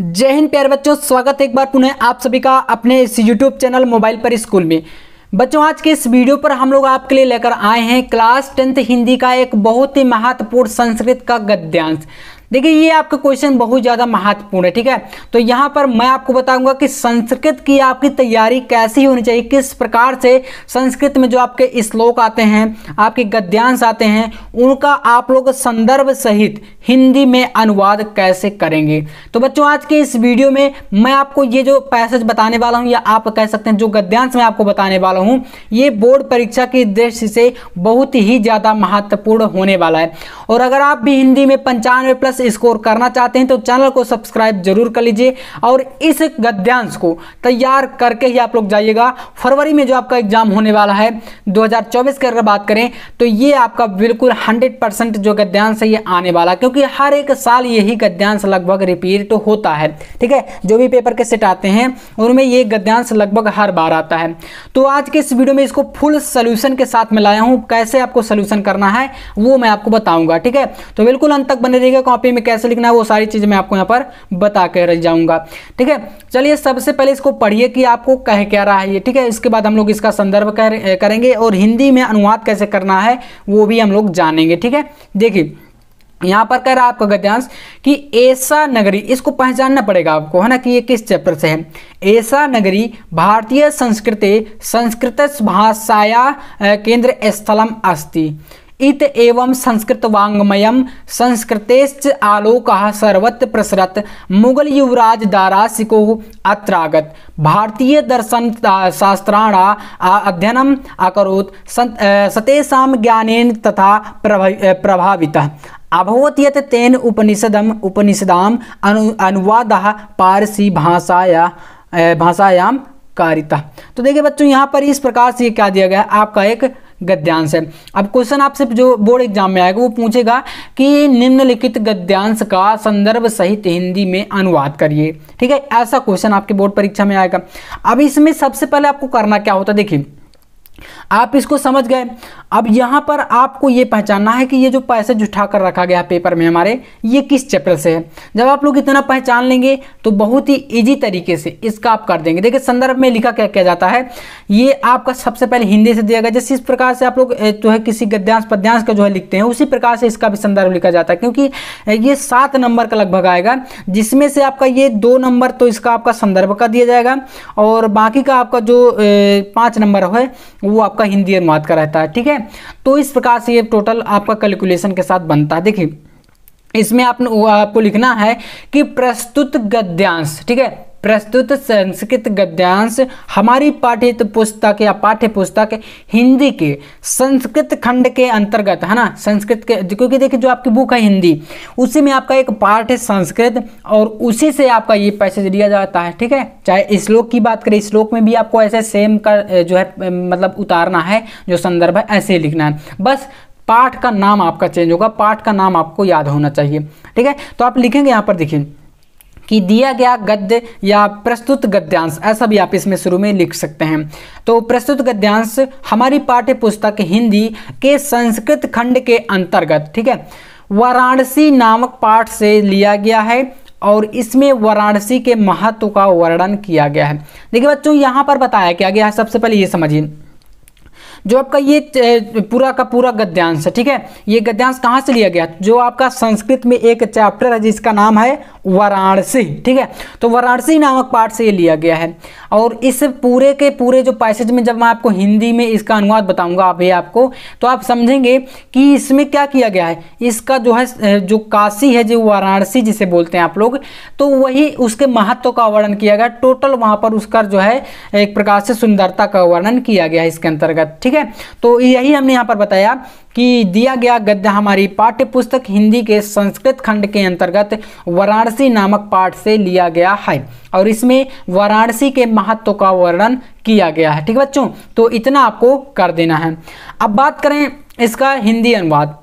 जय हिंद प्यारे बच्चों स्वागत है एक बार पुनः आप सभी का अपने इस यूट्यूब चैनल मोबाइल पर स्कूल में बच्चों आज के इस वीडियो पर हम लोग आपके लिए लेकर आए हैं क्लास टेंथ हिंदी का एक बहुत ही महत्वपूर्ण संस्कृत का गद्यांश देखिए ये आपका क्वेश्चन बहुत ज़्यादा महत्वपूर्ण है ठीक है तो यहाँ पर मैं आपको बताऊंगा कि संस्कृत की आपकी तैयारी कैसी होनी चाहिए किस प्रकार से संस्कृत में जो आपके श्लोक आते हैं आपके गद्यांश आते हैं उनका आप लोग संदर्भ सहित हिंदी में अनुवाद कैसे करेंगे तो बच्चों आज के इस वीडियो में मैं आपको ये जो पैसेज बताने वाला हूँ या आप कह सकते हैं जो गद्यांश मैं आपको बताने वाला हूँ ये बोर्ड परीक्षा की दृष्टि से बहुत ही ज़्यादा महत्वपूर्ण होने वाला है और अगर आप भी हिंदी में पंचानवे प्लस प्लस स्कोर करना चाहते हैं तो चैनल को सब्सक्राइब जरूर कर लीजिए और इस गद्यांश को तैयार करके ही आप लोग जाइएगा फरवरी में जो आपका एग्जाम होने वाला है 2024 की अगर बात करें तो ये आपका बिल्कुल 100 परसेंट जो गद्यांश है ये आने वाला क्योंकि हर एक साल यही गद्यांश लगभग रिपीट तो होता है ठीक है जो भी पेपर के सेट आते हैं उनमें ये गद्यांश लगभग हर बार आता है तो आज के इस वीडियो में इसको फुल सोल्यूशन के साथ मिलाया हूँ कैसे आपको सोल्यूशन करना है वो मैं आपको बताऊंगा ठीक है तो बिल्कुल अंत तक बने रहिएगा कॉपी कॉपी में कैसे लिखना है वो सारी चीज़ मैं आपको यहाँ पर बता कर जाऊँगा ठीक है चलिए सबसे पहले इसको पढ़िए कि आपको कह क्या रहा है ये ठीक है इसके बाद हम लोग इसका संदर्भ करेंगे और हिंदी में अनुवाद कैसे करना है वो भी हम लोग जानेंगे ठीक है देखिए यहाँ पर कह रहा है आपका गद्यांश कि ऐसा नगरी इसको पहचानना पड़ेगा आपको है ना कि ये किस चैप्टर से है ऐसा नगरी भारतीय संस्कृति संस्कृत भाषाया केंद्र स्थलम अस्ति इत एवं संस्कृत वाङ्मयम संस्कृतेश्च आलोकः सर्वत्र प्रसरत मुगल युवराज दारासिको अत्रागत भारतीय दर्शन शास्त्राण अध्ययनम अकरोत् सतेषां ज्ञानेन तथा प्रभावितः अभवत यत् तेन उपनिषदम् उपनिषदाम् अनु अनुवादः पारसी भाषाया भाषायां कारिता तो देखिए बच्चों यहाँ पर इस प्रकार से क्या दिया गया आपका एक गद्यांश है अब क्वेश्चन आपसे जो बोर्ड एग्जाम में आएगा वो पूछेगा कि निम्नलिखित गद्यांश का संदर्भ सहित हिंदी में अनुवाद करिए ठीक है ऐसा क्वेश्चन आपके बोर्ड परीक्षा में आएगा अब इसमें सबसे पहले आपको करना क्या होता है देखिए आप इसको समझ गए अब यहाँ पर आपको ये पहचानना है कि ये जो पैसेज उठा कर रखा गया पेपर में हमारे ये किस चैप्टर से है जब आप लोग इतना पहचान लेंगे तो बहुत ही इजी तरीके से इसका आप कर देंगे देखिए संदर्भ में लिखा क्या किया जाता है ये आपका सबसे पहले हिंदी से दिया गया जैसे इस प्रकार से आप लोग जो है किसी गद्यांश पद्यांश का जो है लिखते हैं उसी प्रकार से इसका भी संदर्भ लिखा जाता है क्योंकि ये सात नंबर का लगभग आएगा जिसमें से आपका ये दो नंबर तो इसका आपका संदर्भ का दिया जाएगा और बाकी का आपका जो पाँच नंबर है वो आपका हिंदी अनुवाद मात का रहता है ठीक है तो इस प्रकार से ये टोटल आपका कैलकुलेशन के साथ बनता है देखिए इसमें आपने आपको लिखना है कि प्रस्तुत गद्यांश ठीक है प्रस्तुत संस्कृत गद्यांश हमारी पाठित पुस्तक या पाठ्य पुस्तक हिंदी के संस्कृत खंड के अंतर्गत है ना संस्कृत के क्योंकि देखिए जो आपकी बुक है हिंदी उसी में आपका एक पाठ है संस्कृत और उसी से आपका ये पैसेज लिया जाता है ठीक है चाहे श्लोक की बात करें श्लोक में भी आपको ऐसे सेम का जो है मतलब उतारना है जो संदर्भ है ऐसे लिखना है बस पाठ का नाम आपका चेंज होगा पाठ का नाम आपको याद होना चाहिए ठीक है तो आप लिखेंगे यहाँ पर देखिए कि दिया गया गद्य या प्रस्तुत गद्यांश ऐसा भी आप इसमें शुरू में लिख सकते हैं तो प्रस्तुत गद्यांश हमारी पाठ्य पुस्तक हिंदी के संस्कृत खंड के अंतर्गत ठीक है वाराणसी नामक पाठ से लिया गया है और इसमें वाराणसी के महत्व का वर्णन किया गया है देखिए बच्चों यहाँ पर बताया क्या गया है सबसे पहले ये समझिए जो आपका ये पूरा का पूरा गद्यांश है ठीक है ये गद्यांश कहाँ से लिया गया जो आपका संस्कृत में एक चैप्टर है जिसका नाम है वाराणसी ठीक है तो वाराणसी नामक पार्ट से ये लिया गया है और इस पूरे के पूरे जो पैसेज में जब मैं आपको हिंदी में इसका अनुवाद बताऊंगा आप आपको तो आप समझेंगे कि इसमें क्या किया गया है इसका जो है जो काशी है जो वाराणसी जिसे बोलते हैं आप लोग तो वही उसके महत्व का वर्णन किया गया टोटल वहाँ पर उसका जो है एक प्रकार से सुंदरता का वर्णन किया गया है इसके अंतर्गत ठीक है है तो यही हमने यहाँ पर बताया कि दिया गया गद्य हमारी पाठ्य पुस्तक हिंदी के संस्कृत खंड के अंतर्गत वाराणसी नामक पाठ से लिया गया है और इसमें वाराणसी के महत्व का वर्णन किया गया है ठीक बच्चों तो इतना आपको कर देना है अब बात करें इसका हिंदी अनुवाद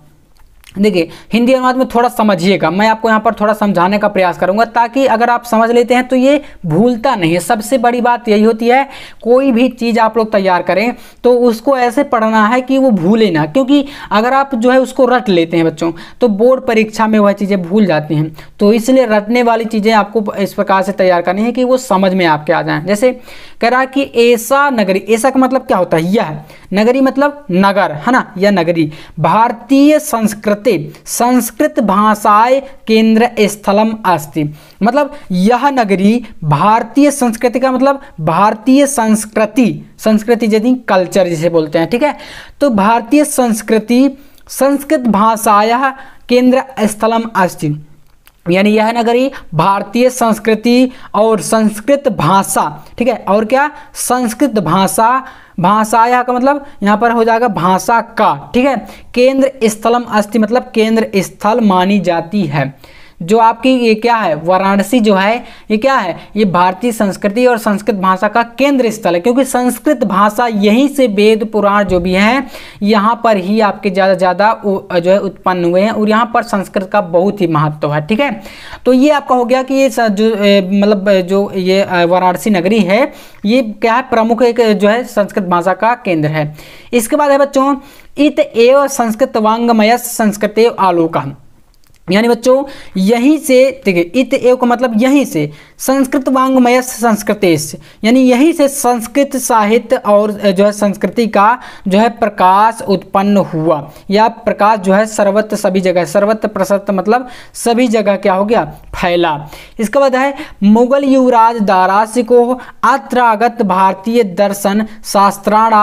देखिए हिंदी अनुवाद में थोड़ा समझिएगा मैं आपको यहाँ पर थोड़ा समझाने का प्रयास करूँगा ताकि अगर आप समझ लेते हैं तो ये भूलता नहीं है सबसे बड़ी बात यही होती है कोई भी चीज़ आप लोग तैयार करें तो उसको ऐसे पढ़ना है कि वो भूले ना क्योंकि अगर आप जो है उसको रट लेते हैं बच्चों तो बोर्ड परीक्षा में वह चीज़ें भूल जाती हैं तो इसलिए रटने वाली चीज़ें आपको इस प्रकार से तैयार करनी है कि वो समझ में आपके आ जाएँ जैसे कह रहा कि ऐसा नगरी ऐसा का मतलब क्या होता है यह नगरी मतलब नगर है ना या नगरी भारतीय संस्कृति संस्कृत भाषाएं केंद्र स्थलम अस्ति मतलब यह नगरी भारतीय संस्कृति का मतलब भारतीय संस्कृति संस्कृति यदि कल्चर जिसे बोलते हैं ठीक है तो भारतीय संस्कृति संस्कृत भाषाया केंद्र स्थलम अस्ति यानी यह नगरी भारतीय संस्कृति और संस्कृत भाषा ठीक है और क्या संस्कृत भाषा भाषाया का मतलब यहाँ पर हो जाएगा भाषा का ठीक है केंद्र स्थलम अस्थि मतलब केंद्र स्थल मानी जाती है जो आपकी ये क्या है वाराणसी जो है ये क्या है ये भारतीय संस्कृति और संस्कृत भाषा का केंद्र स्थल है क्योंकि संस्कृत भाषा यहीं से वेद पुराण जो भी हैं यहाँ पर ही आपके ज़्यादा ज़्यादा जो है उत्पन्न हुए हैं और यहाँ पर संस्कृत का बहुत ही महत्व है ठीक है तो ये आपका हो गया कि ये जो मतलब जो ये वाराणसी नगरी है ये क्या है प्रमुख एक जो है संस्कृत भाषा का केंद्र है इसके बाद है बच्चों इत एव संस्कृत वांगमय संस्कृत आलोकन यानी बच्चों यहीं से देखिए इत एव का मतलब यहीं से संस्कृत वांग्मय संस्कृतेश यानी यहीं से संस्कृत साहित्य और जो है संस्कृति का जो है प्रकाश उत्पन्न हुआ या प्रकाश जो है सर्वत्र सभी जगह सर्वत्र प्रसत मतलब सभी जगह क्या हो गया फैला इसके बाद है मुगल युवराज दारासी को अत्रागत भारतीय दर्शन शास्त्राणा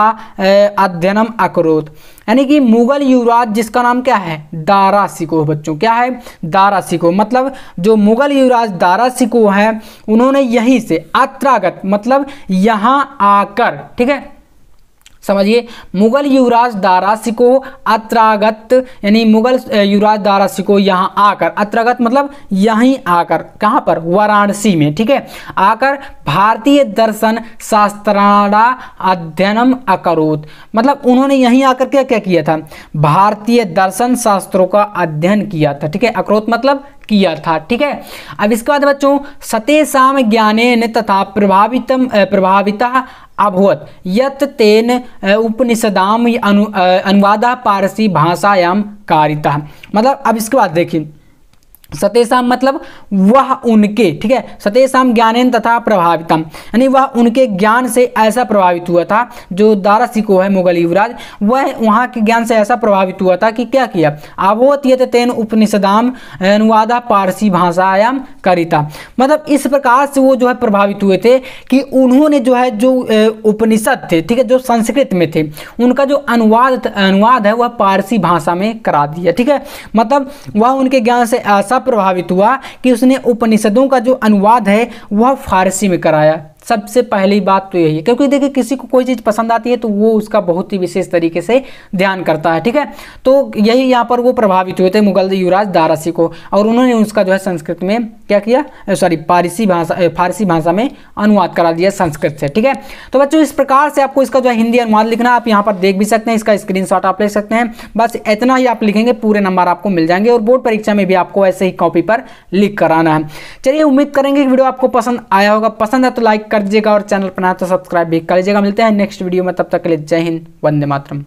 अध्ययनम अक्रोत यानी कि मुगल युवराज जिसका नाम क्या है दारा सिको बच्चों क्या है दारा सिको मतलब जो मुगल युवराज दारा सिको है उन्होंने यहीं से अत्रागत मतलब यहाँ आकर ठीक है समझिए मुगल युवराज दारा सिको अत्रागत यानी मुगल युवराज दारा सिको यहाँ आकर अत्रागत मतलब यहीं आकर कहाँ पर वाराणसी में ठीक है आकर भारतीय दर्शन शास्त्राणा अध्ययनम अकरोत मतलब उन्होंने यहीं आकर क्या क्या किया था भारतीय दर्शन शास्त्रों का अध्ययन किया था ठीक है अकरोत मतलब किया था ठीक है अब इसके बाद बच्चों सतेशाम ज्ञाने तथा प्रभावित प्रभाविता अभवत यत तेन उपनिषदाम अनु अनुवाद पारसी भाषायाम कारिता मतलब अब इसके बाद देखिए सतेशाम मतलब वह उनके ठीक है सतेशाम ज्ञानेन तथा प्रभावितम यानी वह उनके ज्ञान से ऐसा प्रभावित हुआ था जो दारा सिको है मुगल युवराज वह वहाँ के ज्ञान से ऐसा प्रभावित हुआ था कि क्या किया आवोत यत तेन उपनिषदाम अनुवादा पारसी भाषायाम करिता मतलब इस प्रकार से वो जो है प्रभावित हुए थे कि उन्होंने जो है जो उपनिषद थे ठीक है जो संस्कृत में थे उनका जो अनुवाद अनुवाद है वह पारसी भाषा में करा दिया ठीक है मतलब वह उनके ज्ञान से ऐसा प्रभावित हुआ कि उसने उपनिषदों का जो अनुवाद है वह फारसी में कराया सबसे पहली बात तो यही है क्योंकि देखिए किसी को कोई चीज़ पसंद आती है तो वो उसका बहुत ही विशेष तरीके से ध्यान करता है ठीक है तो यही यहाँ पर वो प्रभावित हुए थे मुगल युवराज दारासी को और उन्होंने उसका जो है संस्कृत में क्या किया सॉरी फारसी भाषा फारसी भाषा में अनुवाद करा दिया संस्कृत से ठीक है तो बच्चों इस प्रकार से आपको इसका जो है हिंदी अनुवाद लिखना आप यहाँ पर देख भी सकते हैं इसका स्क्रीन आप ले सकते हैं बस इतना ही आप लिखेंगे पूरे नंबर आपको मिल जाएंगे और बोर्ड परीक्षा में भी आपको ऐसे ही कॉपी पर लिख कराना है चलिए उम्मीद करेंगे कि वीडियो आपको पसंद आया होगा पसंद है तो लाइक कर दीजिएगा और चैनल पर ना तो सब्सक्राइब भी कर लीजिएगा मिलते हैं नेक्स्ट वीडियो में तब तक के लिए जय हिंद वंदे मातरम